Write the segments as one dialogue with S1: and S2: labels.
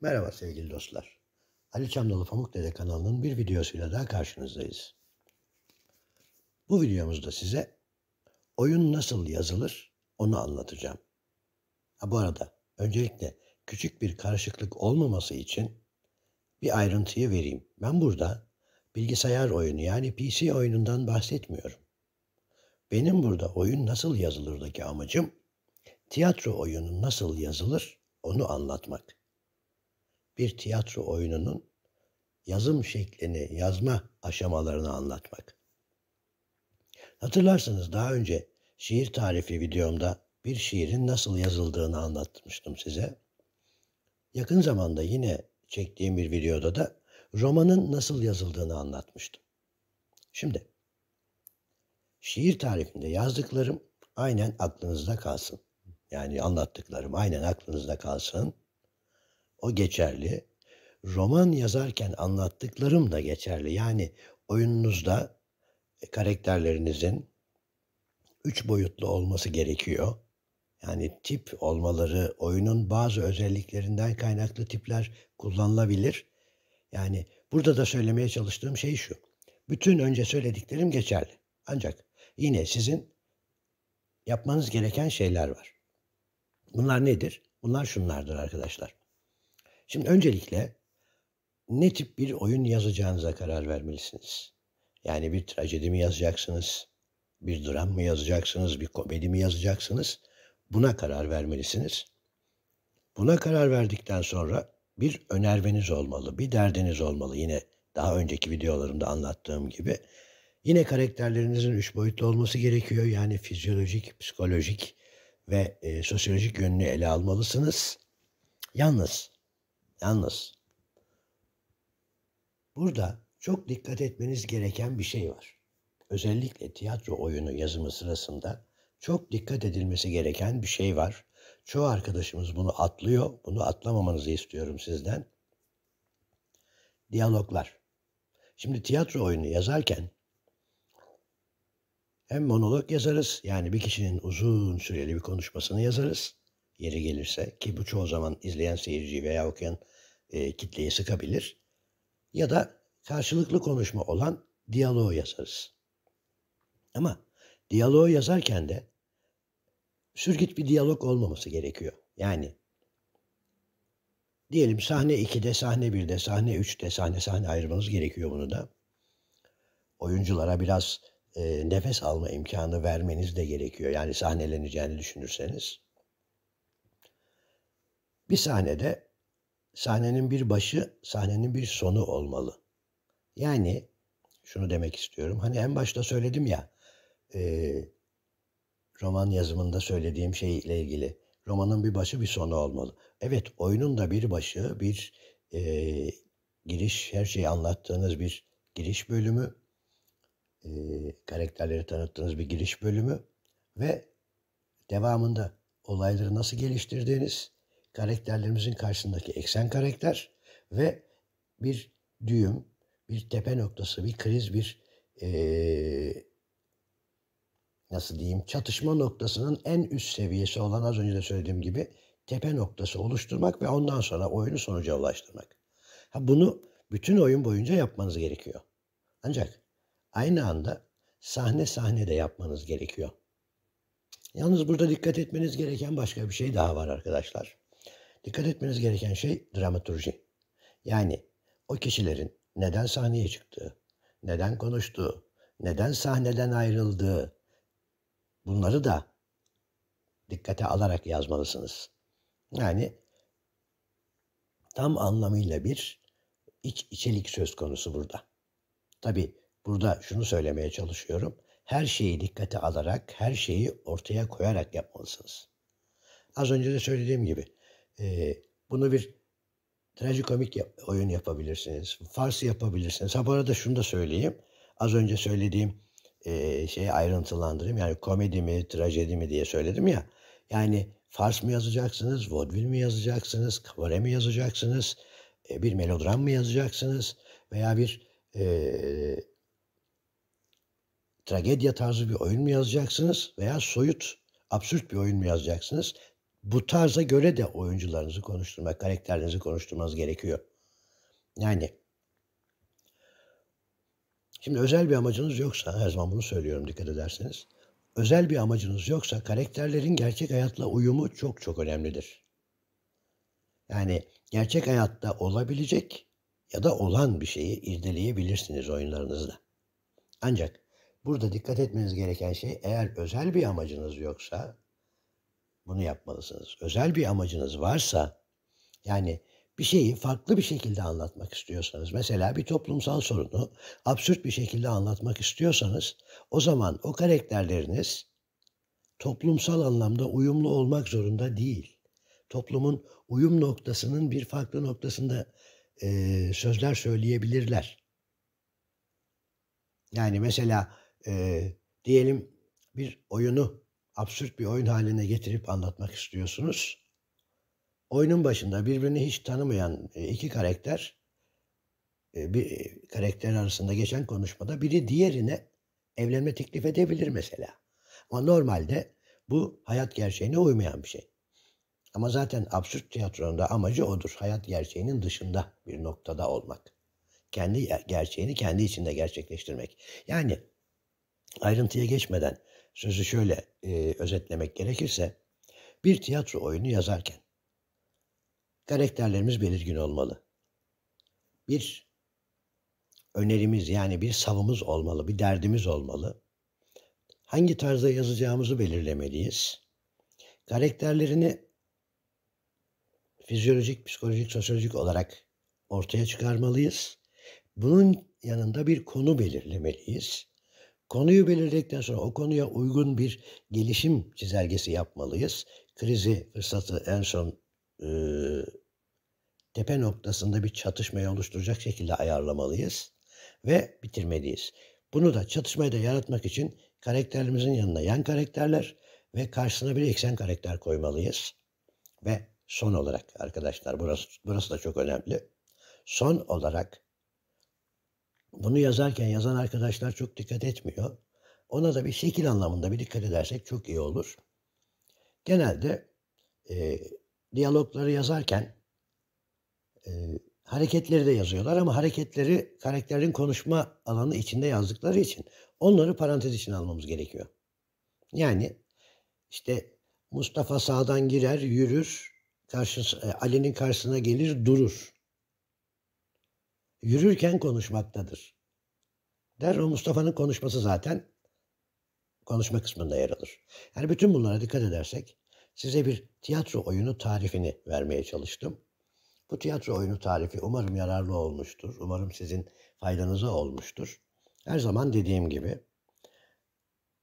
S1: Merhaba sevgili dostlar. Ali Çamdalı Pamuk Dede kanalının bir videosuyla daha karşınızdayız. Bu videomuzda size oyun nasıl yazılır onu anlatacağım. Ha bu arada öncelikle küçük bir karışıklık olmaması için bir ayrıntıyı vereyim. Ben burada bilgisayar oyunu yani PC oyunundan bahsetmiyorum. Benim burada oyun nasıl yazılırdaki amacım tiyatro oyunu nasıl yazılır onu anlatmak bir tiyatro oyununun yazım şeklini, yazma aşamalarını anlatmak. Hatırlarsınız daha önce şiir tarifi videomda bir şiirin nasıl yazıldığını anlatmıştım size. Yakın zamanda yine çektiğim bir videoda da romanın nasıl yazıldığını anlatmıştım. Şimdi şiir tarifinde yazdıklarım aynen aklınızda kalsın. Yani anlattıklarım aynen aklınızda kalsın o geçerli. Roman yazarken anlattıklarım da geçerli. Yani oyununuzda e, karakterlerinizin üç boyutlu olması gerekiyor. Yani tip olmaları, oyunun bazı özelliklerinden kaynaklı tipler kullanılabilir. Yani burada da söylemeye çalıştığım şey şu. Bütün önce söylediklerim geçerli. Ancak yine sizin yapmanız gereken şeyler var. Bunlar nedir? Bunlar şunlardır arkadaşlar. Şimdi öncelikle ne tip bir oyun yazacağınıza karar vermelisiniz. Yani bir trajedi mi yazacaksınız, bir dram mı yazacaksınız, bir komedi mi yazacaksınız? Buna karar vermelisiniz. Buna karar verdikten sonra bir önermeniz olmalı, bir derdiniz olmalı. Yine daha önceki videolarımda anlattığım gibi. Yine karakterlerinizin üç boyutlu olması gerekiyor. Yani fizyolojik, psikolojik ve e, sosyolojik yönünü ele almalısınız. Yalnız Yalnız burada çok dikkat etmeniz gereken bir şey var. Özellikle tiyatro oyunu yazımı sırasında çok dikkat edilmesi gereken bir şey var. Çoğu arkadaşımız bunu atlıyor. Bunu atlamamanızı istiyorum sizden. Diyaloglar. Şimdi tiyatro oyunu yazarken hem monolog yazarız yani bir kişinin uzun süreli bir konuşmasını yazarız yeri gelirse ki bu çoğu zaman izleyen seyirciyi veya okuyan e, kitleyi sıkabilir. Ya da karşılıklı konuşma olan diyaloğu yazarız. Ama diyaloğu yazarken de sürgit bir diyalog olmaması gerekiyor. Yani diyelim sahne 2'de, sahne 1'de, sahne 3'te, sahne sahne ayırmanız gerekiyor bunu da. Oyunculara biraz e, nefes alma imkanı vermeniz de gerekiyor. Yani sahneleneceğini düşünürseniz. Bir sahnede sahnenin bir başı, sahnenin bir sonu olmalı. Yani şunu demek istiyorum. Hani en başta söyledim ya e, roman yazımında söylediğim şeyle ilgili. Romanın bir başı bir sonu olmalı. Evet oyunun da bir başı bir e, giriş her şeyi anlattığınız bir giriş bölümü e, karakterleri tanıttığınız bir giriş bölümü ve devamında olayları nasıl geliştirdiğiniz karakterlerimizin karşısındaki eksen karakter ve bir düğüm, bir tepe noktası, bir kriz, bir ee, nasıl diyeyim çatışma noktasının en üst seviyesi olan az önce de söylediğim gibi tepe noktası oluşturmak ve ondan sonra oyunu sonuca ulaştırmak. Ha bunu bütün oyun boyunca yapmanız gerekiyor. Ancak aynı anda sahne sahne de yapmanız gerekiyor. Yalnız burada dikkat etmeniz gereken başka bir şey daha var arkadaşlar. Dikkat etmeniz gereken şey dramaturji. Yani o kişilerin neden sahneye çıktığı, neden konuştuğu, neden sahneden ayrıldığı bunları da dikkate alarak yazmalısınız. Yani tam anlamıyla bir iç içelik söz konusu burada. Tabi burada şunu söylemeye çalışıyorum. Her şeyi dikkate alarak, her şeyi ortaya koyarak yapmalısınız. Az önce de söylediğim gibi e, bunu bir trajikomik yap, oyun yapabilirsiniz. Farsi yapabilirsiniz. Ha bu arada şunu da söyleyeyim. Az önce söylediğim e, şeyi ayrıntılandırayım. Yani komedi mi, trajedi mi diye söyledim ya. Yani Fars mı yazacaksınız, vodvil mi yazacaksınız, kavare mi yazacaksınız, e, bir melodram mı yazacaksınız veya bir e, tragedya tarzı bir oyun mu yazacaksınız veya soyut, absürt bir oyun mu yazacaksınız? bu tarza göre de oyuncularınızı konuşturmak, karakterlerinizi konuşturmanız gerekiyor. Yani şimdi özel bir amacınız yoksa, her zaman bunu söylüyorum dikkat ederseniz. Özel bir amacınız yoksa karakterlerin gerçek hayatla uyumu çok çok önemlidir. Yani gerçek hayatta olabilecek ya da olan bir şeyi irdeleyebilirsiniz oyunlarınızda. Ancak burada dikkat etmeniz gereken şey eğer özel bir amacınız yoksa bunu yapmalısınız. Özel bir amacınız varsa yani bir şeyi farklı bir şekilde anlatmak istiyorsanız, mesela bir toplumsal sorunu absürt bir şekilde anlatmak istiyorsanız, o zaman o karakterleriniz toplumsal anlamda uyumlu olmak zorunda değil. Toplumun uyum noktasının bir farklı noktasında e, sözler söyleyebilirler. Yani mesela e, diyelim bir oyunu absürt bir oyun haline getirip anlatmak istiyorsunuz. Oyunun başında birbirini hiç tanımayan e, iki karakter e, bir e, karakter arasında geçen konuşmada biri diğerine evlenme teklif edebilir mesela. Ama normalde bu hayat gerçeğine uymayan bir şey. Ama zaten absürt tiyatronun da amacı odur. Hayat gerçeğinin dışında bir noktada olmak. Kendi gerçeğini kendi içinde gerçekleştirmek. Yani ayrıntıya geçmeden Sözü şöyle e, özetlemek gerekirse, bir tiyatro oyunu yazarken karakterlerimiz belirgin olmalı. Bir önerimiz yani bir savımız olmalı, bir derdimiz olmalı. Hangi tarzda yazacağımızı belirlemeliyiz. Karakterlerini fizyolojik, psikolojik, sosyolojik olarak ortaya çıkarmalıyız. Bunun yanında bir konu belirlemeliyiz. Konuyu belirledikten sonra o konuya uygun bir gelişim çizelgesi yapmalıyız. Krizi, fırsatı en son e, tepe noktasında bir çatışmayı oluşturacak şekilde ayarlamalıyız ve bitirmeliyiz. Bunu da çatışmayı da yaratmak için karakterimizin yanına yan karakterler ve karşısına bir eksen karakter koymalıyız. Ve son olarak arkadaşlar burası, burası da çok önemli. Son olarak bunu yazarken yazan arkadaşlar çok dikkat etmiyor. Ona da bir şekil anlamında bir dikkat edersek çok iyi olur. Genelde e, diyalogları yazarken e, hareketleri de yazıyorlar ama hareketleri karakterin konuşma alanı içinde yazdıkları için onları parantez için almamız gerekiyor. Yani işte Mustafa sağdan girer, yürür, karşısı, e, Ali'nin karşısına gelir, durur yürürken konuşmaktadır. Der o Mustafa'nın konuşması zaten konuşma kısmında yer alır. Yani bütün bunlara dikkat edersek size bir tiyatro oyunu tarifini vermeye çalıştım. Bu tiyatro oyunu tarifi umarım yararlı olmuştur. Umarım sizin faydanıza olmuştur. Her zaman dediğim gibi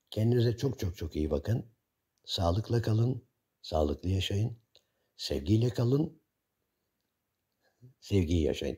S1: kendinize çok çok çok iyi bakın. Sağlıkla kalın, sağlıklı yaşayın. Sevgiyle kalın, sevgiyi yaşayın.